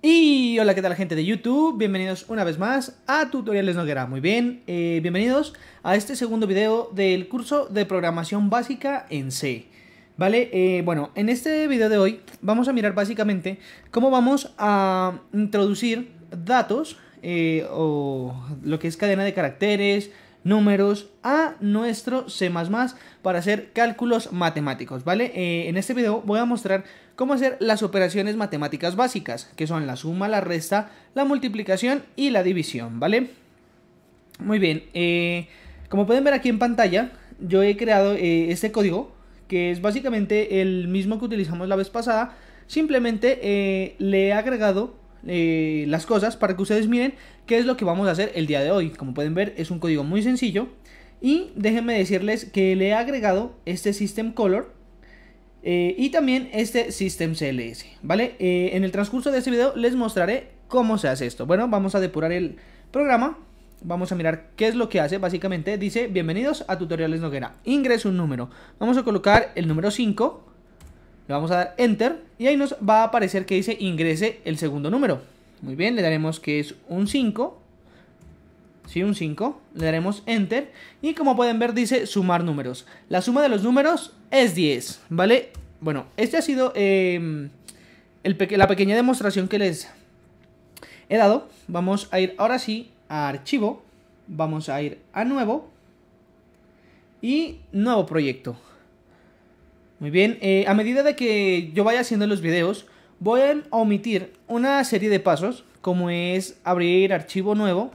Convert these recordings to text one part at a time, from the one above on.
Y hola, ¿qué tal gente de YouTube? Bienvenidos una vez más a Tutoriales Noguera. Muy bien, eh, bienvenidos a este segundo video del curso de programación básica en C. ¿Vale? Eh, bueno, en este video de hoy vamos a mirar básicamente cómo vamos a introducir datos eh, o lo que es cadena de caracteres, números a nuestro C++ para hacer cálculos matemáticos, ¿vale? Eh, en este video voy a mostrar cómo hacer las operaciones matemáticas básicas, que son la suma, la resta, la multiplicación y la división, ¿vale? Muy bien, eh, como pueden ver aquí en pantalla, yo he creado eh, este código, que es básicamente el mismo que utilizamos la vez pasada, simplemente le he agregado eh, las cosas para que ustedes miren qué es lo que vamos a hacer el día de hoy. Como pueden ver es un código muy sencillo y déjenme decirles que le he agregado este System Color eh, y también este System CLS, ¿vale? Eh, en el transcurso de este video les mostraré cómo se hace esto. Bueno, vamos a depurar el programa. Vamos a mirar qué es lo que hace, básicamente dice, bienvenidos a Tutoriales Noguera, ingreso un número, vamos a colocar el número 5, le vamos a dar Enter y ahí nos va a aparecer que dice ingrese el segundo número. Muy bien, le daremos que es un 5. Sí, un 5. Le daremos Enter y como pueden ver dice sumar números. La suma de los números es 10, ¿vale? Bueno, este ha sido em, la pequeña demostración que les he dado. Vamos a ir ahora sí a archivo. Vamos a ir a nuevo y nuevo proyecto. Muy bien, eh, a medida de que yo vaya haciendo los videos, voy a omitir una serie de pasos, como es abrir archivo nuevo.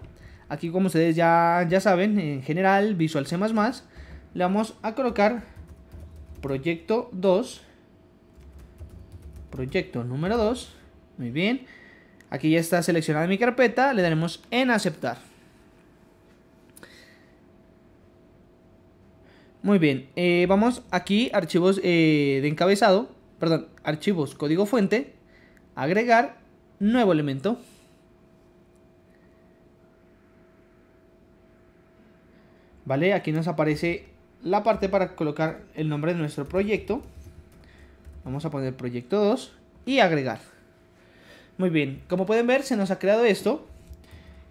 Aquí, como ustedes ya, ya saben, en general, Visual C++, le vamos a colocar proyecto 2, proyecto número 2, muy bien. Aquí ya está seleccionada mi carpeta, le daremos en aceptar. Muy bien, eh, vamos aquí, archivos eh, de encabezado, perdón, archivos código fuente, agregar, nuevo elemento. Vale, aquí nos aparece la parte para colocar el nombre de nuestro proyecto. Vamos a poner proyecto 2 y agregar. Muy bien, como pueden ver se nos ha creado esto.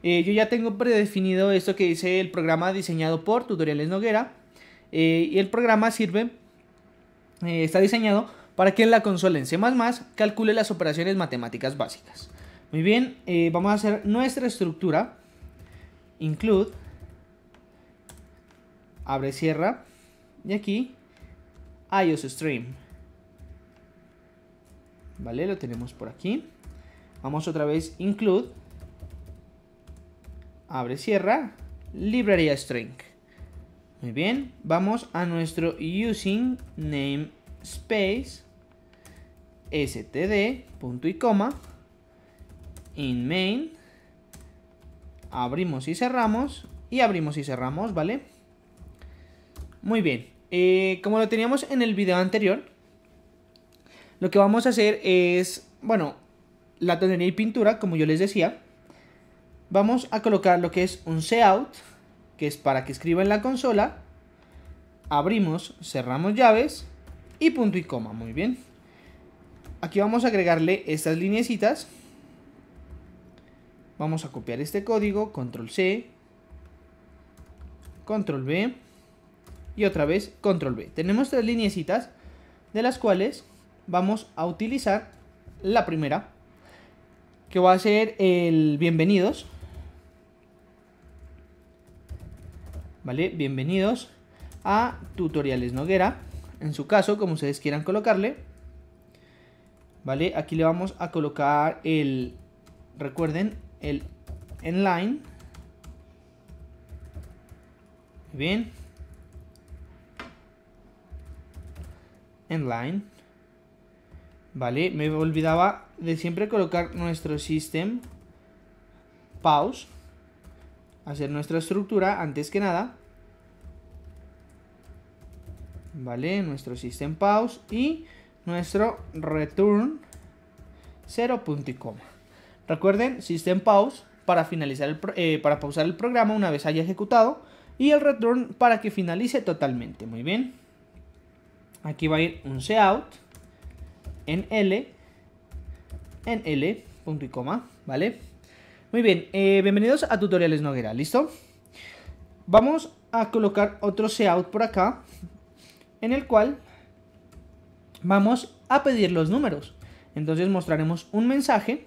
Eh, yo ya tengo predefinido esto que dice el programa diseñado por Tutoriales Noguera. Eh, y el programa sirve, eh, está diseñado para que la consola en C calcule las operaciones matemáticas básicas. Muy bien, eh, vamos a hacer nuestra estructura. Include, abre, cierra, y aquí, IOS Stream. Vale, lo tenemos por aquí. Vamos otra vez, include, abre, cierra, librería string. Muy bien, vamos a nuestro using namespace std, punto y coma, in main, abrimos y cerramos, y abrimos y cerramos, ¿vale? Muy bien, eh, como lo teníamos en el video anterior, lo que vamos a hacer es, bueno, la tonería y pintura, como yo les decía, vamos a colocar lo que es un cout que es para que escriba en la consola. Abrimos, cerramos llaves y punto y coma, muy bien. Aquí vamos a agregarle estas lineecitas. Vamos a copiar este código, control C, control B y otra vez control B. Tenemos tres lineecitas de las cuales vamos a utilizar la primera que va a ser el bienvenidos ¿vale? Bienvenidos a Tutoriales Noguera, en su caso, como ustedes quieran colocarle, ¿vale? Aquí le vamos a colocar el, recuerden, el inline. bien. Inline. Vale, me olvidaba de siempre colocar nuestro system pause hacer nuestra estructura antes que nada. ¿Vale? Nuestro system pause y nuestro return 0 Recuerden, system pause para, finalizar el, eh, para pausar el programa una vez haya ejecutado y el return para que finalice totalmente. Muy bien. Aquí va a ir un cout en L, en L, punto y coma, ¿vale? Muy bien, eh, bienvenidos a Tutoriales Noguera, ¿listo? Vamos a colocar otro out por acá, en el cual vamos a pedir los números. Entonces mostraremos un mensaje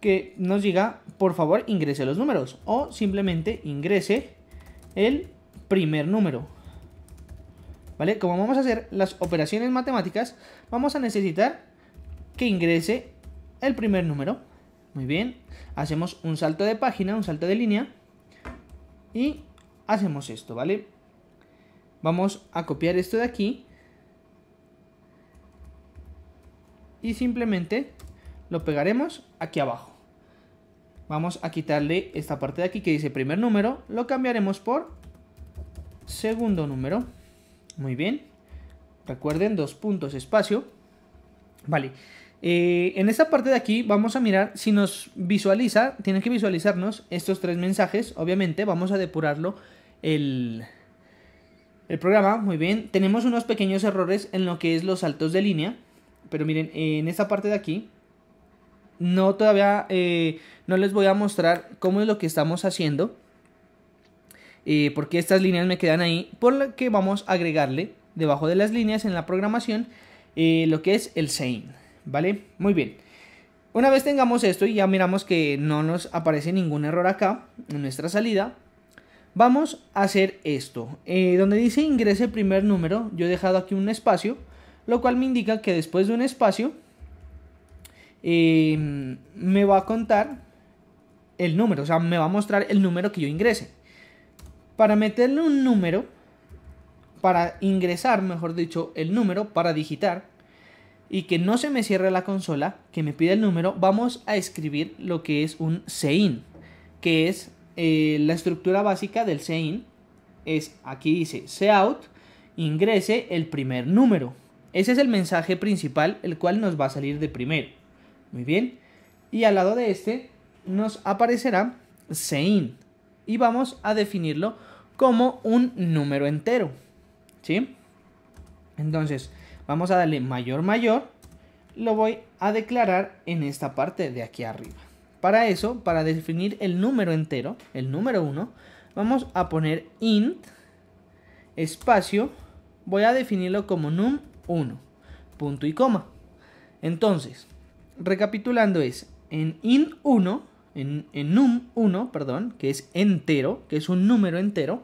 que nos diga, por favor, ingrese los números. O simplemente ingrese el primer número. ¿Vale? Como vamos a hacer las operaciones matemáticas, vamos a necesitar que ingrese el primer número. Muy bien. Hacemos un salto de página, un salto de línea. Y hacemos esto, ¿vale? Vamos a copiar esto de aquí. Y simplemente lo pegaremos aquí abajo. Vamos a quitarle esta parte de aquí que dice primer número. Lo cambiaremos por segundo número. Muy bien. Recuerden, dos puntos, espacio. Vale. Eh, en esta parte de aquí vamos a mirar si nos visualiza, tiene que visualizarnos estos tres mensajes, obviamente vamos a depurarlo el, programa, muy bien. Tenemos unos pequeños errores en lo que es los saltos de línea, pero miren, en esta parte de aquí no todavía eh, no les voy a mostrar cómo es lo que estamos haciendo, eh, porque estas líneas me quedan ahí, por lo que vamos a agregarle debajo de las líneas en la programación lo que es el same ¿vale? Muy bien. Una vez tengamos esto y ya miramos que no nos aparece ningún error acá en nuestra salida, vamos a hacer esto. Eh, donde dice ingrese el primer número, yo he dejado aquí un espacio, lo cual me indica que después de un espacio eh, me va a contar el número, o sea, me va a mostrar el número que yo ingrese. Para meterle un número, para ingresar, mejor dicho, el número, para digitar, y que no se me cierre la consola, que me pida el número, vamos a escribir lo que es un sein, que es eh, la estructura básica del sein. Es aquí dice SEOUT ingrese el primer número. Ese es el mensaje principal, el cual nos va a salir de primero. Muy bien. Y al lado de este nos aparecerá sein. Y vamos a definirlo como un número entero. ¿Sí? Entonces, Vamos a darle mayor mayor. Lo voy a declarar en esta parte de aquí arriba. Para eso, para definir el número entero, el número 1, vamos a poner int espacio. Voy a definirlo como num1, punto y coma. Entonces, recapitulando es en int1, en, num1, perdón, que es entero, que es un número entero,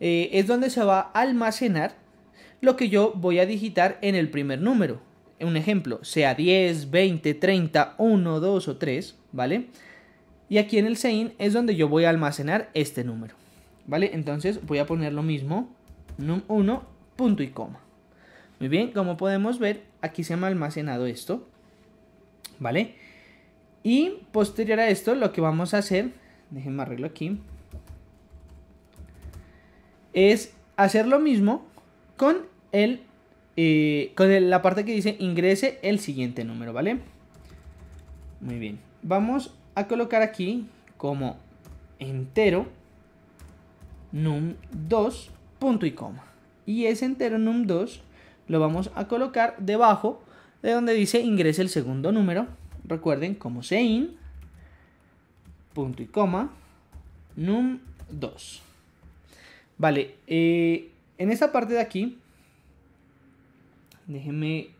eh, es donde se va a almacenar lo que yo voy a digitar en el primer número. Un ejemplo, sea 10, 20, 30, 1, 2 o 3, ¿vale? Y aquí en el sein es donde yo voy a almacenar este número, ¿vale? Entonces voy a poner lo mismo, num1, punto y coma. Muy bien, como podemos ver, aquí se me ha almacenado esto, ¿vale? Y posterior a esto, lo que vamos a hacer, déjenme arreglo aquí, es hacer lo mismo, con el eh, con la parte que dice ingrese el siguiente número, ¿vale? Muy bien. Vamos a colocar aquí como entero num2 punto y coma. Y ese entero num2 lo vamos a colocar debajo de donde dice ingrese el segundo número. Recuerden como sein punto y coma num2. Vale, eh, en esa parte de aquí, déjeme.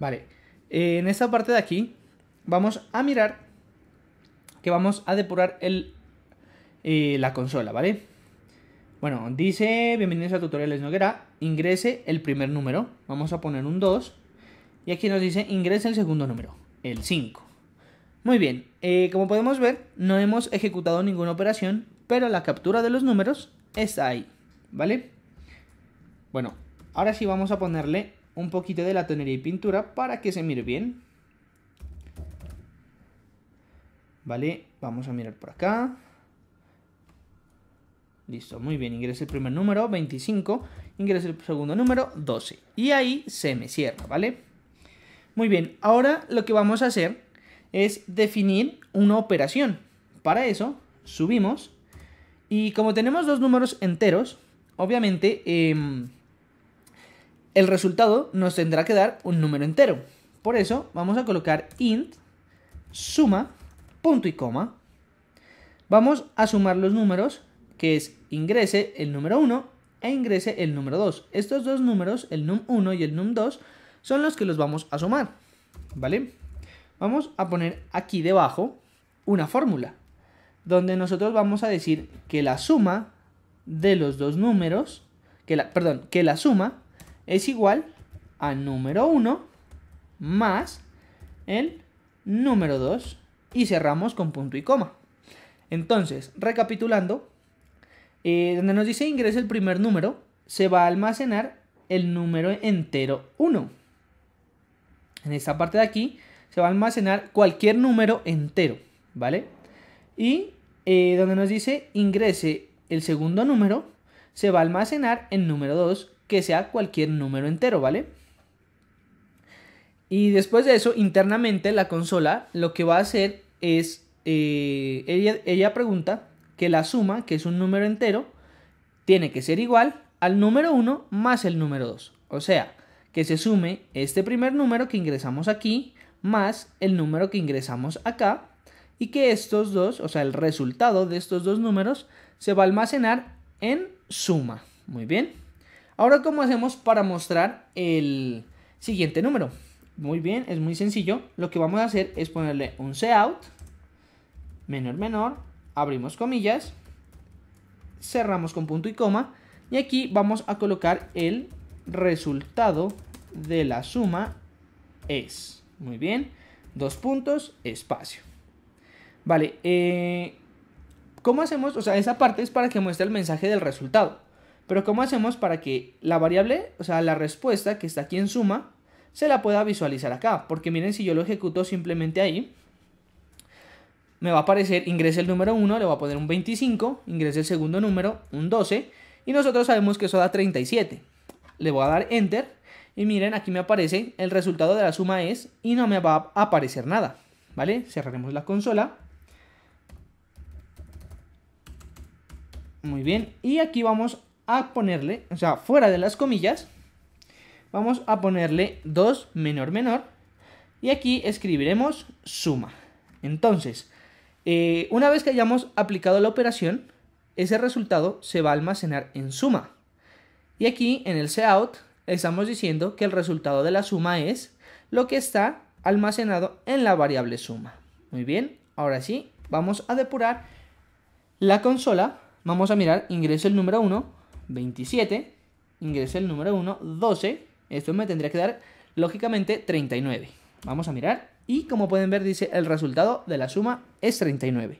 Vale, eh, en esa parte de aquí vamos a mirar que vamos a depurar el la consola, ¿vale? Bueno, dice, bienvenidos a Tutoriales Noguera, ingrese el primer número, vamos a poner un 2, y aquí nos dice, ingrese el segundo número, el 5. Muy bien, eh, como podemos ver, no hemos ejecutado ninguna operación, pero la captura de los números está ahí, ¿vale? Bueno, ahora sí vamos a ponerle un poquito de la tonería y pintura para que se mire bien. Vale, vamos a mirar por acá. Listo, muy bien. ingresa el primer número, 25. ingresa el segundo número, 12. Y ahí se me cierra, ¿vale? Muy bien, ahora lo que vamos a hacer es definir una operación. Para eso, subimos. Y como tenemos dos números enteros, obviamente em, el resultado nos tendrá que dar un número entero. Por eso vamos a colocar int suma punto y coma. Vamos a sumar los números que es ingrese el número 1 e ingrese el número 2. Estos dos números, el num1 y el num2, son los que los vamos a sumar, ¿vale? Vamos a poner aquí debajo una fórmula, donde nosotros vamos a decir que la suma de los dos números, que la, perdón, que la suma es igual a número 1 más el número 2 y cerramos con punto y coma. Entonces, recapitulando, eh, donde nos dice ingrese el primer número, se va a almacenar el número entero 1. En esta parte de aquí se va a almacenar cualquier número entero, ¿vale? Y eh, donde nos dice ingrese el segundo número, se va a almacenar el número 2, que sea cualquier número entero, ¿vale? Y después de eso, internamente la consola lo que va a hacer es, eh, ella pregunta que la suma, que es un número entero, tiene que ser igual al número 1 más el número 2. O sea, que se sume este primer número que ingresamos aquí más el número que ingresamos acá y que estos dos, o sea, el resultado de estos dos números se va a almacenar en suma. Muy bien. Ahora, ¿cómo hacemos para mostrar el siguiente número? Muy bien, es muy sencillo. Lo que vamos a hacer es ponerle un cout menor menor abrimos comillas, cerramos con punto y coma y aquí vamos a colocar el resultado de la suma es. Muy bien, dos puntos, espacio. Vale, eh, ¿cómo hacemos? O sea, esa parte es para que muestre el mensaje del resultado. Pero ¿cómo hacemos para que la variable, o sea, la respuesta que está aquí en suma, se la pueda visualizar acá? Porque miren, si yo lo ejecuto simplemente ahí, me va a aparecer, ingrese el número 1, le voy a poner un 25, ingrese el segundo número, un 12, y nosotros sabemos que eso da 37. Le voy a dar Enter, y miren, aquí me aparece, el resultado de la suma es, y no me va a aparecer nada, ¿vale? Cerraremos la consola. Muy bien, y aquí vamos a ponerle, o sea, fuera de las comillas, vamos a ponerle 2 menor menor, y aquí escribiremos suma. Entonces, eh, una vez que hayamos aplicado la operación, ese resultado se va a almacenar en suma. Y aquí en el cout estamos diciendo que el resultado de la suma es lo que está almacenado en la variable suma. Muy bien, ahora sí, vamos a depurar la consola. Vamos a mirar, ingreso el número 1, 27, ingreso el número 1, 12. Esto me tendría que dar, lógicamente, 39. Vamos a mirar, y como pueden ver, dice el resultado de la suma es 39.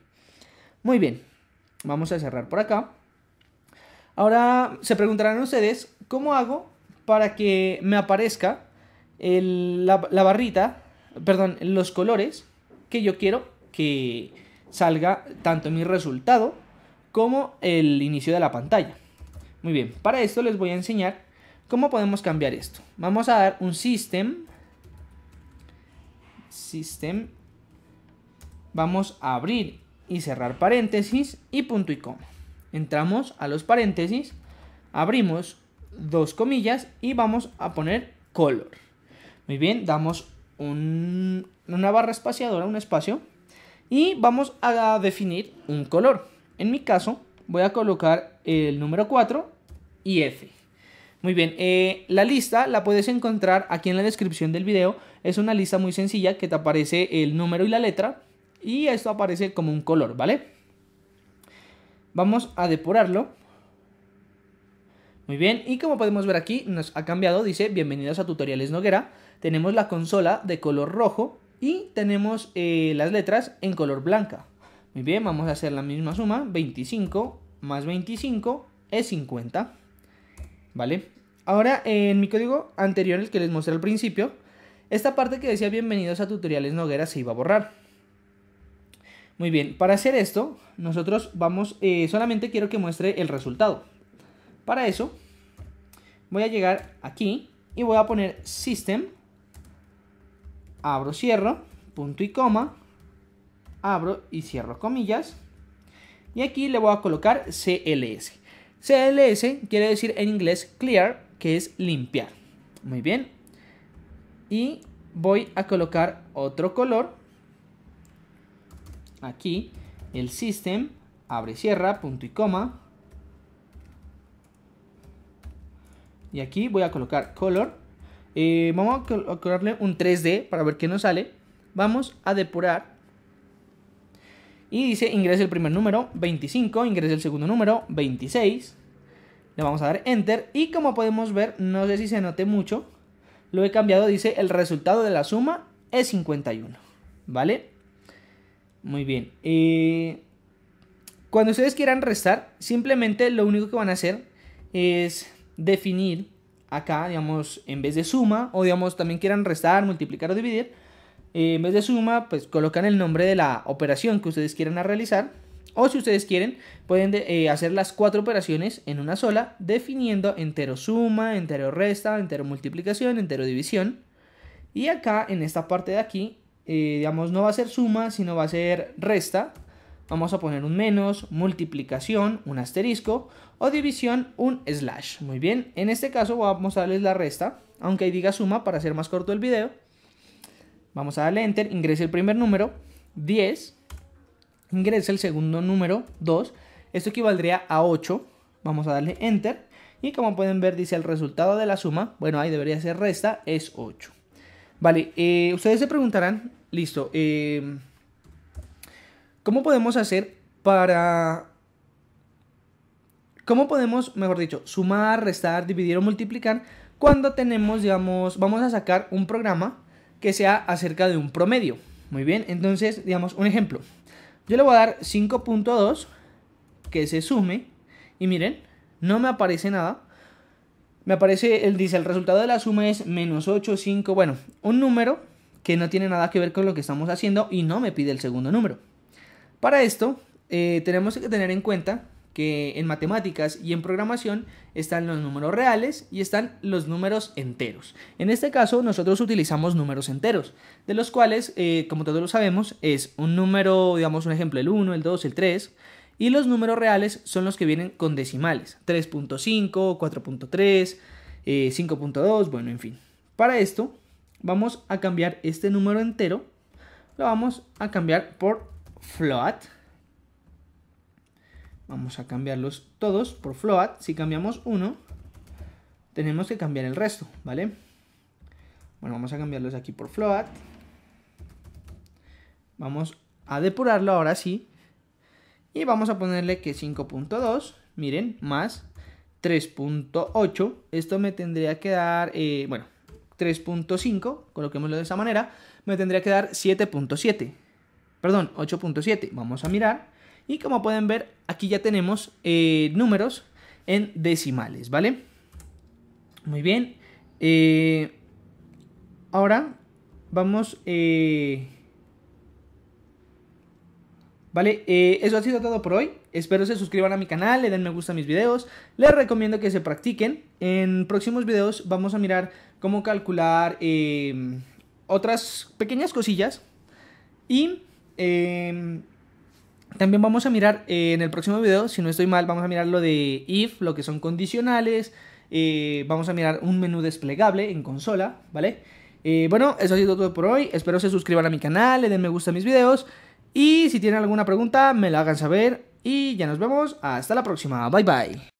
Muy bien, vamos a cerrar por acá. Ahora se preguntarán ustedes, ¿cómo hago para que me aparezca la, la, barrita, perdón, los colores que yo quiero que salga tanto mi resultado como el inicio de la pantalla? Muy bien, para esto les voy a enseñar cómo podemos cambiar esto. Vamos a dar un system System, vamos a abrir y cerrar paréntesis y punto y coma. Entramos a los paréntesis, abrimos dos comillas y vamos a poner color. Muy bien, damos una barra espaciadora, un espacio, y vamos a definir un color. En mi caso, voy a colocar el número 4 y F. Muy bien, eh, la lista la puedes encontrar aquí en la descripción del video. Es una lista muy sencilla que te aparece el número y la letra y esto aparece como un color, ¿vale? Vamos a depurarlo. Muy bien, y como podemos ver aquí, nos ha cambiado, dice, bienvenidos a Tutoriales Noguera. Tenemos la consola de color rojo y tenemos eh, las letras en color blanca. Muy bien, vamos a hacer la misma suma, 25 más 25 es 50. ¿vale? Ahora, en mi código anterior, el que les mostré al principio, esta parte que decía bienvenidos a tutoriales Noguera se iba a borrar. Muy bien, para hacer esto, nosotros vamos, eh, solamente quiero que muestre el resultado. Para eso, voy a llegar aquí y voy a poner system, abro, cierro, punto y coma, abro y cierro comillas. Y aquí le voy a colocar CLS. CLS quiere decir en inglés clear, que es limpiar. Muy bien. Y voy a colocar otro color. Aquí el system, abre cierra, punto y coma. Y aquí voy a colocar color. Eh, vamos a colocarle un 3D para ver qué nos sale. Vamos a depurar y dice, ingrese el primer número, 25, ingrese el segundo número, 26. Le vamos a dar Enter. Y como podemos ver, no sé si se note mucho, lo he cambiado, dice, el resultado de la suma es 51. ¿Vale? Muy bien. Eh, cuando ustedes quieran restar, simplemente lo único que van a hacer es definir acá, digamos, en vez de suma, o digamos, también quieran restar, multiplicar o dividir, eh, en vez de suma, pues colocan el nombre de la operación que ustedes quieran realizar. O si ustedes quieren, pueden eh, hacer las cuatro operaciones en una sola, definiendo entero suma, entero resta, entero multiplicación, entero división. Y acá, en esta parte de aquí, eh, digamos, no va a ser suma, sino va a ser resta. Vamos a poner un menos, multiplicación, un asterisco, o división, un slash. Muy bien, en este caso vamos a darles la resta, aunque diga suma para hacer más corto el video. Vamos a darle enter, ingrese el primer número, 10, ingrese el segundo número, 2. Esto equivaldría a 8. Vamos a darle enter. Y como pueden ver, dice el resultado de la suma. Bueno, ahí debería ser resta, es 8. Vale, eh, ustedes se preguntarán, listo, eh, ¿cómo podemos hacer para... ¿Cómo podemos, mejor dicho, sumar, restar, dividir o multiplicar cuando tenemos, digamos, vamos a sacar un programa que sea acerca de un promedio. Muy bien, entonces, digamos, un ejemplo. Yo le voy a dar 5.2 que se sume y miren, no me aparece nada. Me aparece, él dice, el resultado de la suma es menos 8, 5, bueno, un número que no tiene nada que ver con lo que estamos haciendo y no me pide el segundo número. Para esto, eh, tenemos que tener en cuenta que en matemáticas y en programación están los números reales y están los números enteros. En este caso nosotros utilizamos números enteros, de los cuales, eh, como todos lo sabemos, es un número, digamos un ejemplo, el 1, el 2, el 3, y los números reales son los que vienen con decimales, 3.5, 4.3, 5.2, bueno, en fin. Para esto vamos a cambiar este número entero, lo vamos a cambiar por float, Vamos a cambiarlos todos por float. Si cambiamos uno, tenemos que cambiar el resto, ¿vale? Bueno, vamos a cambiarlos aquí por float. Vamos a depurarlo ahora sí. Y vamos a ponerle que 5.2, miren, más 3.8. Esto me tendría que dar, eh, bueno, 3.5, coloquémoslo de esa manera, me tendría que dar 7.7. Perdón, 8.7. Vamos a mirar. Y como pueden ver, aquí ya tenemos eh, números en decimales, ¿vale? Muy bien. Eh, ahora vamos... Eh, vale, eso ha sido todo por hoy. Espero se suscriban a mi canal, le den me gusta a mis videos. Les recomiendo que se practiquen. En próximos videos vamos a mirar cómo calcular otras pequeñas cosillas. Y también vamos a mirar eh, en el próximo video, si no estoy mal, vamos a mirar lo de if, lo que son condicionales, eh, vamos a mirar un menú desplegable en consola, ¿vale? Eh, bueno, eso ha sido todo por hoy, espero se suscriban a mi canal, le den me gusta a mis videos y si tienen alguna pregunta me la hagan saber y ya nos vemos, hasta la próxima, bye bye.